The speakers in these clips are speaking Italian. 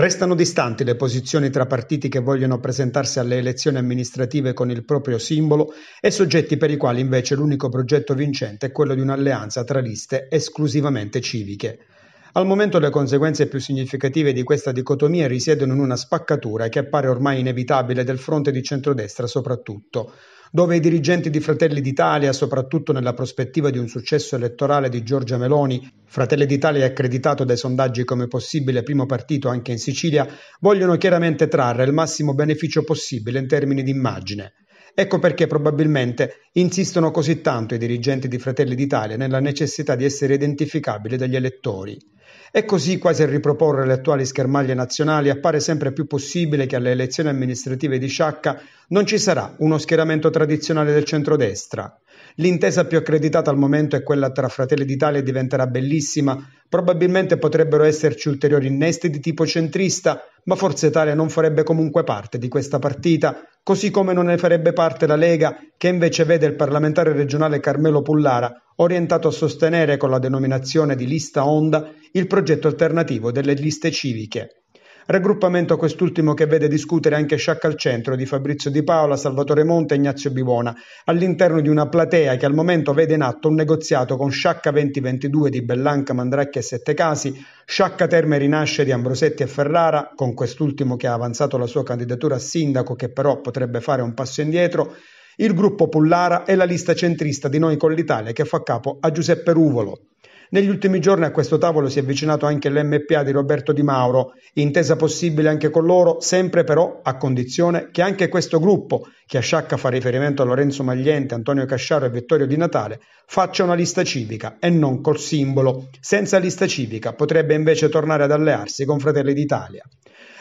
Restano distanti le posizioni tra partiti che vogliono presentarsi alle elezioni amministrative con il proprio simbolo e soggetti per i quali invece l'unico progetto vincente è quello di un'alleanza tra liste esclusivamente civiche. Al momento le conseguenze più significative di questa dicotomia risiedono in una spaccatura che appare ormai inevitabile del fronte di centrodestra soprattutto dove i dirigenti di Fratelli d'Italia, soprattutto nella prospettiva di un successo elettorale di Giorgia Meloni, Fratelli d'Italia è accreditato dai sondaggi come possibile primo partito anche in Sicilia, vogliono chiaramente trarre il massimo beneficio possibile in termini di immagine. Ecco perché probabilmente insistono così tanto i dirigenti di Fratelli d'Italia nella necessità di essere identificabili dagli elettori. E così, quasi a riproporre le attuali schermaglie nazionali, appare sempre più possibile che alle elezioni amministrative di Sciacca non ci sarà uno schieramento tradizionale del centrodestra. L'intesa più accreditata al momento è quella tra Fratelli d'Italia e diventerà bellissima. Probabilmente potrebbero esserci ulteriori innesti di tipo centrista, ma forse Italia non farebbe comunque parte di questa partita, così come non ne farebbe parte la Lega, che invece vede il parlamentare regionale Carmelo Pullara orientato a sostenere con la denominazione di lista Onda il progetto alternativo delle liste civiche. Raggruppamento quest'ultimo che vede discutere anche Sciacca al centro di Fabrizio Di Paola, Salvatore Monte e Ignazio Bivona, all'interno di una platea che al momento vede in atto un negoziato con Sciacca 2022 di Bellanca, Mandracchi e Sette Casi, Sciacca Terme Rinasce di Ambrosetti e Ferrara, con quest'ultimo che ha avanzato la sua candidatura a sindaco che però potrebbe fare un passo indietro, il gruppo Pullara e la lista centrista di Noi con l'Italia che fa capo a Giuseppe Ruvolo. Negli ultimi giorni a questo tavolo si è avvicinato anche l'MPA di Roberto Di Mauro, intesa possibile anche con loro, sempre però a condizione che anche questo gruppo, che a Sciacca fa riferimento a Lorenzo Magliente, Antonio Casciaro e Vittorio Di Natale, faccia una lista civica e non col simbolo. Senza lista civica potrebbe invece tornare ad allearsi con Fratelli d'Italia.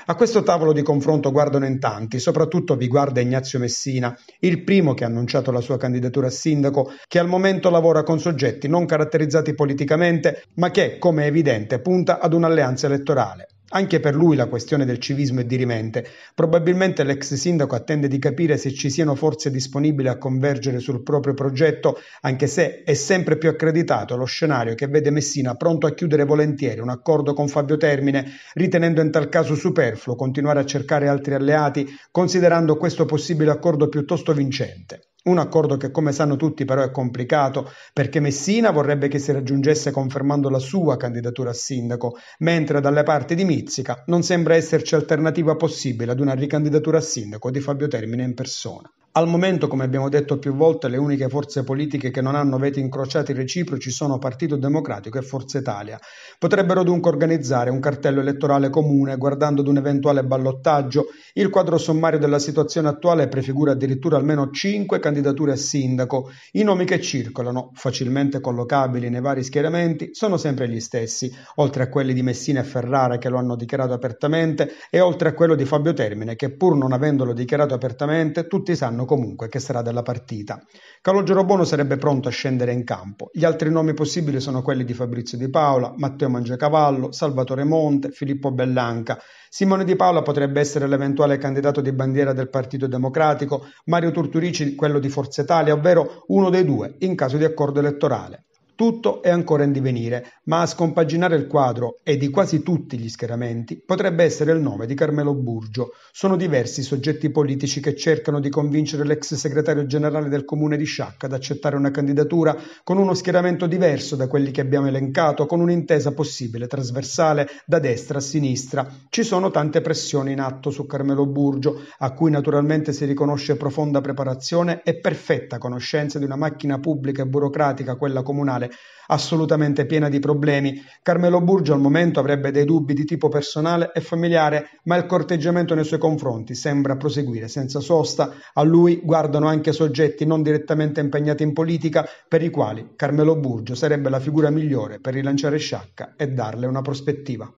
A questo tavolo di confronto guardano in tanti, soprattutto vi guarda Ignazio Messina, il primo che ha annunciato la sua candidatura a sindaco, che al momento lavora con soggetti non caratterizzati politicamente, ma che, come è evidente, punta ad un'alleanza elettorale. Anche per lui la questione del civismo è dirimente. Probabilmente l'ex sindaco attende di capire se ci siano forze disponibili a convergere sul proprio progetto, anche se è sempre più accreditato lo scenario che vede Messina pronto a chiudere volentieri un accordo con Fabio Termine, ritenendo in tal caso superfluo continuare a cercare altri alleati, considerando questo possibile accordo piuttosto vincente. Un accordo che, come sanno tutti, però è complicato, perché Messina vorrebbe che si raggiungesse confermando la sua candidatura a sindaco, mentre dalle parti di Mizzica non sembra esserci alternativa possibile ad una ricandidatura a sindaco di Fabio Termine in persona. Al momento, come abbiamo detto più volte, le uniche forze politiche che non hanno veti incrociati reciproci sono Partito Democratico e Forza Italia. Potrebbero dunque organizzare un cartello elettorale comune guardando ad un eventuale ballottaggio. Il quadro sommario della situazione attuale prefigura addirittura almeno cinque candidature a sindaco. I nomi che circolano, facilmente collocabili nei vari schieramenti, sono sempre gli stessi, oltre a quelli di Messina e Ferrara che lo hanno dichiarato apertamente e oltre a quello di Fabio Termine che pur non avendolo dichiarato apertamente tutti sanno sanno comunque che sarà della partita. Calogero Bono sarebbe pronto a scendere in campo. Gli altri nomi possibili sono quelli di Fabrizio Di Paola, Matteo Mangiacavallo, Salvatore Monte, Filippo Bellanca. Simone Di Paola potrebbe essere l'eventuale candidato di bandiera del Partito Democratico, Mario Turturici quello di Forza Italia, ovvero uno dei due in caso di accordo elettorale. Tutto è ancora in divenire, ma a scompaginare il quadro e di quasi tutti gli schieramenti potrebbe essere il nome di Carmelo Burgio. Sono diversi i soggetti politici che cercano di convincere l'ex segretario generale del comune di Sciacca ad accettare una candidatura con uno schieramento diverso da quelli che abbiamo elencato, con un'intesa possibile trasversale da destra a sinistra. Ci sono tante pressioni in atto su Carmelo Burgio, a cui naturalmente si riconosce profonda preparazione e perfetta conoscenza di una macchina pubblica e burocratica, quella comunale assolutamente piena di problemi. Carmelo Burgio al momento avrebbe dei dubbi di tipo personale e familiare, ma il corteggiamento nei suoi confronti sembra proseguire senza sosta. A lui guardano anche soggetti non direttamente impegnati in politica, per i quali Carmelo Burgio sarebbe la figura migliore per rilanciare Sciacca e darle una prospettiva.